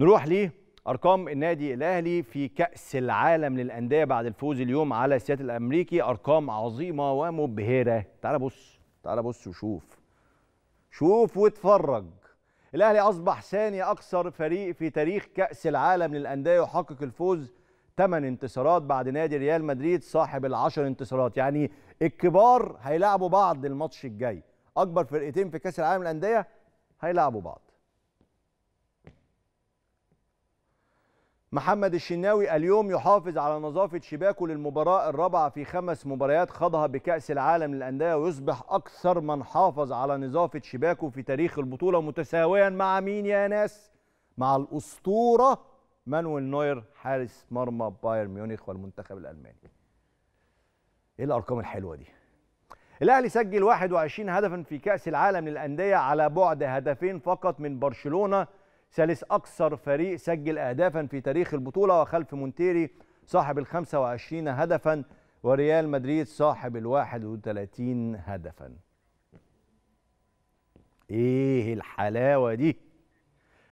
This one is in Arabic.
نروح لارقام النادي الاهلي في كاس العالم للانديه بعد الفوز اليوم على السيادة الامريكي ارقام عظيمه ومبهره تعال بص تعال بص وشوف شوف واتفرج الاهلي اصبح ثاني اكثر فريق في تاريخ كاس العالم للانديه يحقق الفوز 8 انتصارات بعد نادي ريال مدريد صاحب العشر انتصارات يعني الكبار هيلاعبوا بعض الماتش الجاي اكبر فرقتين في كاس العالم للانديه هيلاعبوا بعض محمد الشناوي اليوم يحافظ على نظافة شباكه للمباراة الرابعة في خمس مباريات خاضها بكأس العالم للأندية ويصبح أكثر من حافظ على نظافة شباكه في تاريخ البطولة متساويا مع مين يا ناس؟ مع الأسطورة مانويل نوير حارس مرمى بايرن ميونخ والمنتخب الألماني. إيه الأرقام الحلوة دي؟ الأهلي سجل 21 هدفا في كأس العالم للأندية على بعد هدفين فقط من برشلونة ثالث أكثر فريق سجل أهدافا في تاريخ البطولة وخلف مونتيري صاحب ال 25 هدفا وريال مدريد صاحب ال 31 هدفا. إيه الحلاوة دي؟